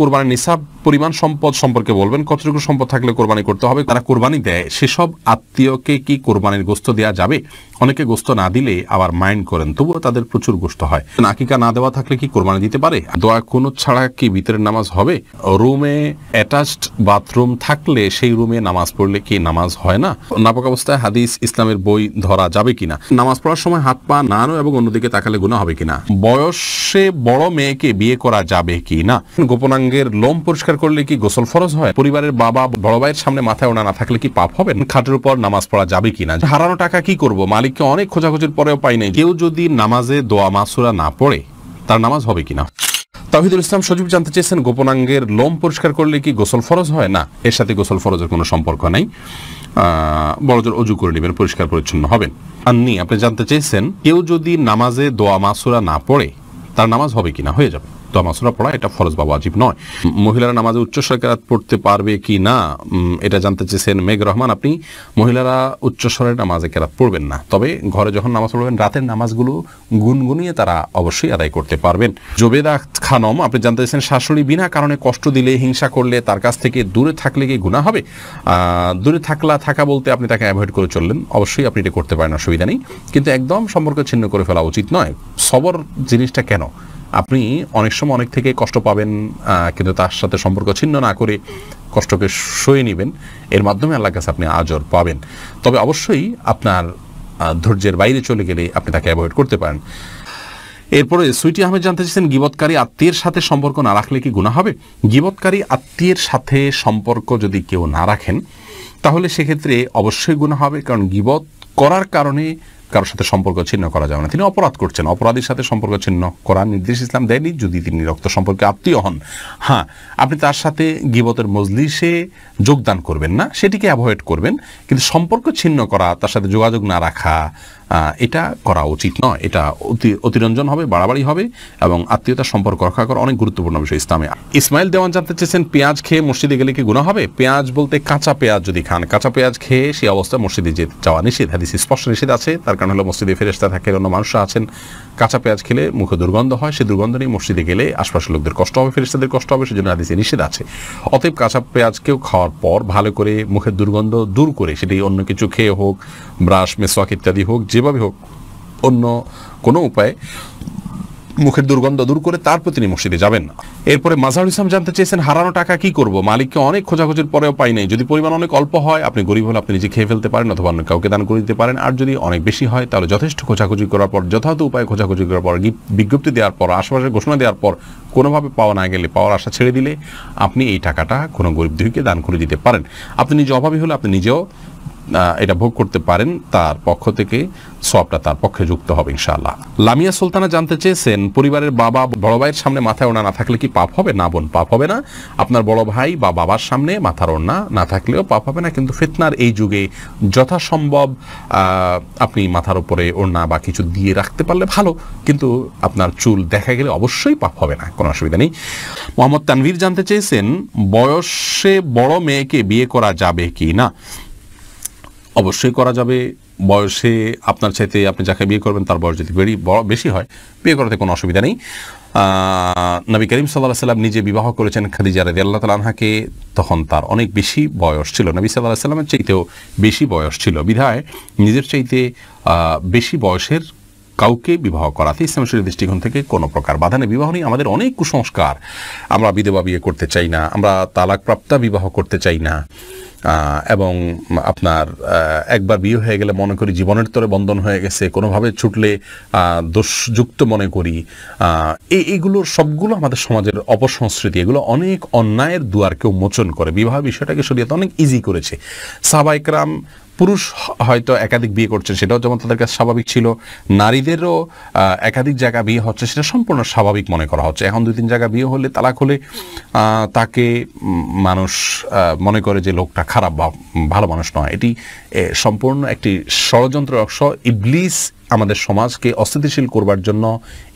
কোরবানির নিসাব পরিমাণ সম্পদ সম্পর্কে বলবেন কতটুকু সম্পদ থাকলে কোরবানি করতে হবে তারা কোরবানি দেয় সেসব আত্মীয়কে কি কোরবানির গোস্ত দেওয়া যাবে অনেকে গোস্ত না দিলে আবার মাইন্ড করেন তবুও তাদের প্রচুর গোস্ত হয় নাকিকা না দেওয়া থাকলে কি কোরবানি দিতে পারে দোয়া কোনো ছাড়া কি ভিতরের নামাজ হবে রুমে অ্যাটাচড বাথরুম থাকলে সেই রুমে নামাজ পড়লে কি নামাজ হয় না নাপক অবস্থায় হাদিস ইসলামের বই ধরা যাবে কিনা নামাজ পড়ার সময় হাত পা নানো এবং অন্যদিকে তাকালে গুণা হবে কিনা বয়সে বড় মেয়েকে বিয়ে করা যাবে কি না গোপনাঙ্গ অঙ্গের লোম পরিষ্কার করলে কি গোসল ফরজ হয় পরিবারের বাবা বড় ভাইয়ের সামনে মাথায় ওনা না থাকলে কি পাপ হবে খাটের উপর নামাজ পড়া যাবে কিনা হারানো টাকা কি করব মালিককে অনেক খোঁজাখুঁজির পরেও পাই নাই কেউ যদি নামাজে দোয়া মাসুরা না পড়ে তার নামাজ হবে কিনা তাহিদুল ইসলাম সজীব জানতে চেয়েছেন গোপনাঙ্গের লোম পরিষ্কার করলে কি গোসল ফরজ হয় না এর সাথে গোসল ফরজের কোনো সম্পর্ক নাই বড়জোর অজু করে নেবেন পরিষ্কার পরিচ্ছন্ন হবেন আননি আপনি জানতে চেয়েছেন কেউ যদি নামাজে দোয়া মাসুরা না পড়ে তার নামাজ হবে কিনা হয়ে যাবে দমাসুরা পড়া এটা ফরজ বা ওয়াজিব নয় মহিলারা নামাজে উচ্চ সরকারাত পড়তে পারবে কি না এটা জানতে চেয়েছেন মেঘ রহমান আপনি মহিলারা উচ্চ স্বরের নামাজে কেরাত পড়বেন না তবে ঘরে যখন নামাজ পড়বেন রাতের নামাজগুলো গুনগুনিয়ে তারা অবশ্যই আদায় করতে পারবেন জোবেদা খানম আপনি জানতে চেয়েছেন শাশুড়ি বিনা কারণে কষ্ট দিলে হিংসা করলে তার কাছ থেকে দূরে থাকলে কি গুণা হবে দূরে থাকলা থাকা বলতে আপনি তাকে অ্যাভয়েড করে চললেন অবশ্যই আপনি এটা করতে পারেন অসুবিধা নেই কিন্তু একদম সম্পর্ক ছিন্ন করে ফেলা উচিত নয় সবর জিনিসটা কেন আপনি অনেক সময় অনেক থেকে কষ্ট পাবেন কিন্তু তার সাথে সম্পর্ক ছিন্ন না করে কষ্টকে সয়ে নেবেন এর মাধ্যমে আল্লাহর কাছে আপনি আজর পাবেন তবে অবশ্যই আপনার ধৈর্যের বাইরে চলে গেলে আপনি তাকে অ্যাভয়েড করতে পারেন এরপরে সুইটি আহমেদ জানতে চাইছেন গিবৎকারী আত্মীয়ের সাথে সম্পর্ক না রাখলে কি গুণা হবে গিবৎকারী আত্মীয়ের সাথে সম্পর্ক যদি কেউ না রাখেন তাহলে সেক্ষেত্রে অবশ্যই গুণা হবে কারণ গিবৎ করার কারণে কারোর সাথে সম্পর্ক ছিন্ন করা যাবে না তিনি অপরাধ করছেন অপরাধীর সাথে সম্পর্ক ছিন্ন করার নির্দেশ ইসলাম দেয়নি যদি তিনি রক্ত সম্পর্কে আত্মীয় হন হ্যাঁ আপনি তার সাথে গিবতের মজলিসে যোগদান করবেন না সেটিকে অ্যাভয়েড করবেন কিন্তু সম্পর্ক ছিন্ন করা তার সাথে যোগাযোগ না রাখা এটা করা উচিত নয় এটা অতি অতিরঞ্জন হবে বাড়াবাড়ি হবে এবং আত্মীয়তার সম্পর্ক রক্ষা করা অনেক গুরুত্বপূর্ণ বিষয় ইসলামে ইসমাইল দেওয়ান জানতে চেয়েছেন পেঁয়াজ খেয়ে মসজিদে গেলে কি গুণা হবে পেঁয়াজ বলতে কাঁচা পেঁয়াজ যদি খান কাঁচা পেঁয়াজ খেয়ে সেই অবস্থায় মসজিদে যাওয়া নিষেধ হাদিস স্পষ্ট নিষেধ আছে তার কারণ হলো মসজিদে ফেরেস্তা থাকে অন্য মানুষ আছেন কাঁচা পেঁয়াজ খেলে মুখে দুর্গন্ধ হয় সেই দুর্গন্ধ নিয়ে মসজিদে গেলে আশপাশের লোকদের কষ্ট হবে ফেরেস্তাদের কষ্ট হবে সেজন্য আদিসে নিষেধ আছে অতএব কাঁচা পেঁয়াজকেও খাওয়ার পর ভালো করে মুখের দুর্গন্ধ দূর করে সেটি অন্য কিছু খেয়ে হোক ব্রাশ মেসওয়াক ইত্যাদি হোক যেভাবে হোক অন্য কোনো উপায়ে মুখের দুর্গন্ধ দূর করে তারপর তিনি মসজিদে যাবেন না এরপরে মাজাহুল ইসলাম জানতে চেয়েছেন হারানো টাকা কি করব মালিককে অনেক খোঁজাখোঁজির পরেও পাই নাই যদি পরিমাণ অনেক অল্প হয় আপনি গরিব হলে আপনি নিজে খেয়ে ফেলতে পারেন অথবা অন্য কাউকে দান করে দিতে পারেন আর যদি অনেক বেশি হয় তাহলে যথেষ্ট খোঁজাখুঁজি করার পর যথাযথ উপায়ে খোঁজাখুঁজি করার পর বিজ্ঞপ্তি দেওয়ার পর আশেপাশে ঘোষণা দেওয়ার পর কোনোভাবে পাওয়া না গেলে পাওয়ার আশা ছেড়ে দিলে আপনি এই টাকাটা কোনো গরিব দুইকে দান করে দিতে পারেন আপনি নিজে অভাবী হলে আপনি নিজেও এটা ভোগ করতে পারেন তার পক্ষ থেকে সবটা তার পক্ষে যুক্ত হবে ইনশাআল্লাহ লামিয়া সুলতানা জানতে চেয়েছেন পরিবারের বাবা বড় ভাইয়ের সামনে মাথায় ওনা না থাকলে কি পাপ হবে না বোন পাপ হবে না আপনার বড় ভাই বা বাবার সামনে মাথার ওনা না থাকলেও পাপ হবে না কিন্তু ফেতনার এই যুগে যথাসম্ভব আপনি মাথার উপরে ওড়না বা কিছু দিয়ে রাখতে পারলে ভালো কিন্তু আপনার চুল দেখা গেলে অবশ্যই পাপ হবে না কোনো অসুবিধা নেই মোহাম্মদ তানভীর জানতে চেয়েছেন বয়সে বড় মেয়েকে বিয়ে করা যাবে কি না অবশ্যই করা যাবে বয়সে আপনার চাইতে আপনি যাকে বিয়ে করবেন তার বয়স যদি বেড়ি বেশি হয় বিয়ে করাতে কোনো অসুবিধা নেই নবী করিম সাল্লাহ সাল্লাম নিজে বিবাহ করেছেন খাদিজা রাজি আল্লাহ তালাহাকে তখন তার অনেক বেশি বয়স ছিল নবী সাল্লাহ সাল্লামের চাইতেও বেশি বয়স ছিল বিধায় নিজের চাইতে বেশি বয়সের কাউকে বিবাহ করাতে ইসলামশীল দৃষ্টিকোণ থেকে কোনো প্রকার বাধা নেই বিবাহ নেই আমাদের অনেক কুসংস্কার আমরা বিধবা বিয়ে করতে চাই না আমরা তালাকপ্রাপ্তা বিবাহ করতে চাই না এবং আপনার একবার বিয়ে হয়ে গেলে মনে করি জীবনের তরে বন্ধন হয়ে গেছে কোনোভাবে ছুটলে দোষযুক্ত মনে করি এই এইগুলোর সবগুলো আমাদের সমাজের অপসংস্কৃতি এগুলো অনেক অন্যায়ের দুয়ারকে উন্মোচন করে বিবাহ বিষয়টাকে শরীয়তে অনেক ইজি করেছে সাবাইকরাম পুরুষ হয়তো একাধিক বিয়ে করছেন সেটাও যেমন তাদের কাছে স্বাভাবিক ছিল নারীদেরও একাধিক জায়গা বিয়ে হচ্ছে সেটা সম্পূর্ণ স্বাভাবিক মনে করা হচ্ছে এখন দুই তিন জায়গা বিয়ে হলে তালাক হলে তাকে মানুষ মনে করে যে লোকটা খারাপ বা ভালো মানুষ নয় এটি সম্পূর্ণ একটি ষড়যন্ত্র অংশ ইবলিস আমাদের সমাজকে অস্থিতিশীল করবার জন্য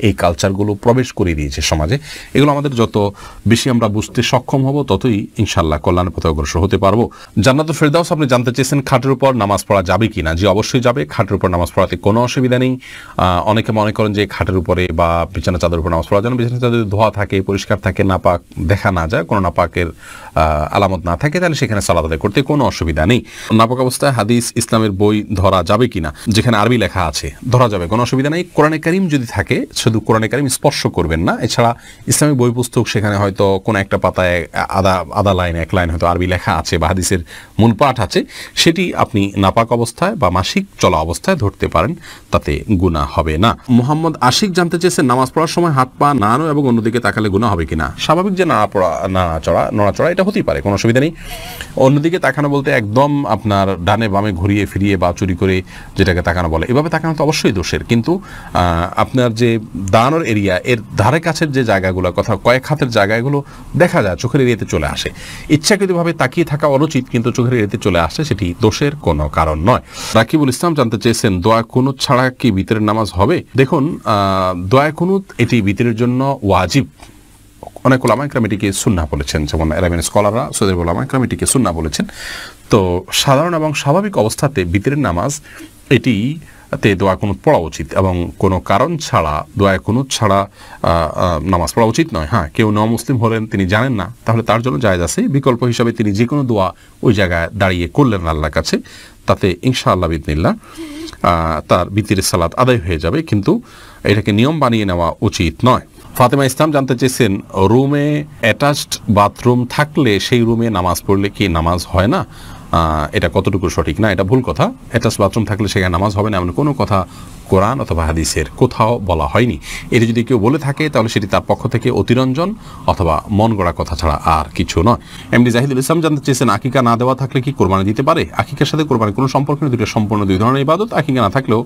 এই কালচারগুলো প্রবেশ করিয়ে দিয়েছে সমাজে এগুলো আমাদের যত বেশি আমরা বুঝতে সক্ষম হব ততই ইনশাল্লাহ কল্যাণ পথে অগ্রসর হতে পারবো জান্নাত ফেরদাউস আপনি জানতে চেয়েছেন খাটের উপর নামাজ পড়া যাবে কি না যে অবশ্যই যাবে খাটের উপর নামাজ পড়াতে কোনো অসুবিধা নেই অনেকে মনে করেন যে খাটের উপরে বা বিছানা চাদর উপর নামাজ পড়া যেন বিছানা চাদর ধোয়া থাকে পরিষ্কার থাকে নাপাক দেখা না যায় কোনো নাপাকের আলামত না থাকে তাহলে সেখানে সালাদ করতে কোনো অসুবিধা নেই নাপাক অবস্থায় হাদিস ইসলামের বই ধরা যাবে কিনা যেখানে আরবি লেখা আছে ধরা যাবে কোনো অসুবিধা নাই কোরআনে কারিম যদি থাকে শুধু কোরআনে কারিম স্পর্শ করবেন না এছাড়া ইসলামিক বই পুস্তক সেখানে হয়তো কোনো একটা পাতায় আদা আদা লাইন এক লাইন হয়তো আরবি লেখা আছে বা হাদিসের মূল পাঠ আছে সেটি আপনি নাপাক অবস্থায় বা মাসিক চলা অবস্থায় ধরতে পারেন তাতে গুণা হবে না মোহাম্মদ আশিক জানতে চেয়েছেন নামাজ পড়ার সময় হাত পা নাড়ানো এবং অন্যদিকে তাকালে গুণা হবে কিনা স্বাভাবিক যে নাড়া পড়া নাড়াচড়া নড়াচড়া এটা হতেই পারে কোনো অসুবিধা নেই অন্যদিকে তাকানো বলতে একদম আপনার ডানে বামে ঘুরিয়ে ফিরিয়ে বা চুরি করে যেটাকে তাকানো বলে এভাবে তাকানো তো অবশ্যই দোষের কিন্তু আপনার যে দানোর এরিয়া এর ধারে কাছের যে জায়গাগুলো কথা কয়েক হাতের জায়গাগুলো দেখা যায় চোখের এরিয়াতে চলে আসে ইচ্ছাকৃতভাবে তাকিয়ে থাকা অনুচিত কিন্তু চোখের এরিয়াতে চলে আসে সেটি দোষের কোনো কারণ নয় রাকিবুল ইসলাম জানতে চেয়েছেন দোয়া কুনুত ছাড়া কি বিতরের নামাজ হবে দেখুন দোয়া কুনুত এটি বিতরের জন্য ওয়াজিব অনেক ওলামা ক্রামিটিকে সুন্না বলেছেন যেমন অ্যারাবিয়ান স্কলাররা সৈদের ওলামা ক্রামিটিকে সুন্না বলেছেন তো সাধারণ এবং স্বাভাবিক অবস্থাতে বিতরের নামাজ এটি তে দোয়া কোনো পড়া উচিত এবং কোনো কারণ ছাড়া দোয়া কোনো ছাড়া নামাজ পড়া উচিত নয় হ্যাঁ কেউ ন মুসলিম হলেন তিনি জানেন না তাহলে তার জন্য জায়জ আছে বিকল্প হিসাবে তিনি যে কোনো দোয়া ওই জায়গায় দাঁড়িয়ে করলেন আল্লাহর কাছে তাতে ইনশা আল্লাহ বিদিনিল্লা তার বিতির সালাদ আদায় হয়ে যাবে কিন্তু এটাকে নিয়ম বানিয়ে নেওয়া উচিত নয় ফাতেমা ইসলাম জানতে চেয়েছেন রুমে অ্যাটাচড বাথরুম থাকলে সেই রুমে নামাজ পড়লে কি নামাজ হয় না এটা কতটুকু সঠিক না এটা ভুল কথা অ্যাটাচ বাথরুম থাকলে সেখানে নামাজ হবে না এমন কোনো কথা কোরআন অথবা হাদিসের কোথাও বলা হয়নি এটি যদি কেউ বলে থাকে তাহলে সেটি তার পক্ষ থেকে অতিরঞ্জন অথবা মন গড়া কথা ছাড়া আর কিছু নয় এমনি জাহিদুল ইসলাম জানতে চেয়েছেন আকিকা না দেওয়া থাকলে কি কোরবানি দিতে পারে আকিকার সাথে কোরবানি কোনো সম্পর্ক নেই দুটো সম্পূর্ণ দুই ধরনের ইবাদত আকিকা না থাকলেও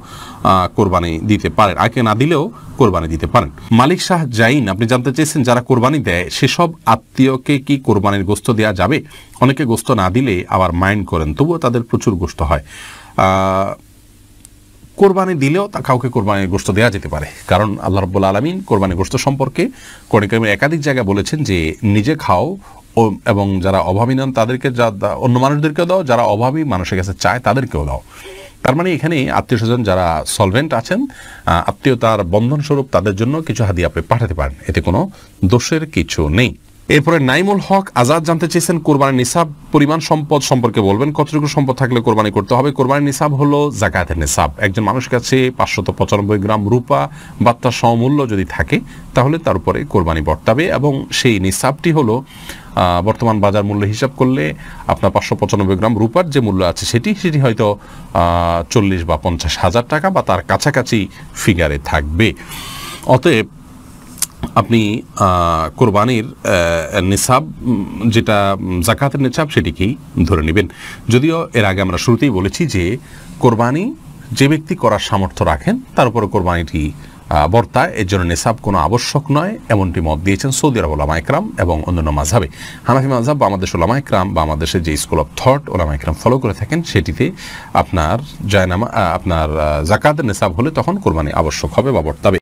কোরবানি দিতে পারেন আকিকা না দিলেও কোরবানি দিতে পারেন মালিক শাহ জাইন আপনি জানতে চেয়েছেন যারা কোরবানি দেয় সেসব আত্মীয়কে কি কোরবানির গোস্ত দেওয়া যাবে অনেকে গোস্ত না দিলে আবার মাইন্ড জয়েন করেন তবুও তাদের প্রচুর গোষ্ঠ হয় কোরবানি দিলেও তা কাউকে কোরবানির গোষ্ঠ দেওয়া যেতে পারে কারণ আল্লাহ রব্বুল আলমিন কোরবানি গোষ্ঠ সম্পর্কে কোরআনিকরিমের একাধিক জায়গায় বলেছেন যে নিজে খাও এবং যারা অভাবী নন তাদেরকে যা অন্য মানুষদেরকেও দাও যারা অভাবী মানুষের কাছে চায় তাদেরকেও দাও তার মানে এখানে আত্মীয় স্বজন যারা সলভেন্ট আছেন আত্মীয়তার বন্ধনস্বরূপ তাদের জন্য কিছু হাদিয়া আপনি পাঠাতে পারেন এতে কোনো দোষের কিছু নেই এরপরে নাইমুল হক আজাদ জানতে চেয়েছেন কোরবানির নিসাব পরিমাণ সম্পদ সম্পর্কে বলবেন কতটুকু সম্পদ থাকলে কোরবানি করতে হবে কোরবানির নিসাব হলো জাকায়াতের নিসাব একজন মানুষের কাছে পাঁচশত পঁচানব্বই গ্রাম রূপা বার্তা সমূল্য যদি থাকে তাহলে তার উপরে কোরবানি বর্তাবে এবং সেই নিসাবটি হলো বর্তমান বাজার মূল্য হিসাব করলে আপনার পাঁচশো পঁচানব্বই গ্রাম রূপার যে মূল্য আছে সেটি সেটি হয়তো চল্লিশ বা পঞ্চাশ হাজার টাকা বা তার কাছাকাছি ফিগারে থাকবে অতএব আপনি কোরবানির নিসাব যেটা জাকাতের নিসাব সেটিকেই ধরে নেবেন যদিও এর আগে আমরা শুরুতেই বলেছি যে কোরবানি যে ব্যক্তি করার সামর্থ্য রাখেন তার উপর কোরবানিটি বর্তায় এর জন্য নিসাব কোনো আবশ্যক নয় এমনটি মত দিয়েছেন সৌদি আরব ওলামা একরাম এবং অন্যান্য মাঝাবে হানাফি মাঝাব বা আমাদের ওলামা একরাম বা আমাদের যে স্কুল অফ থট ওলামা একরাম ফলো করে থাকেন সেটিতে আপনার জায়নামা আপনার জাকাতের নিসাব হলে তখন কোরবানি আবশ্যক হবে বা বর্তাবে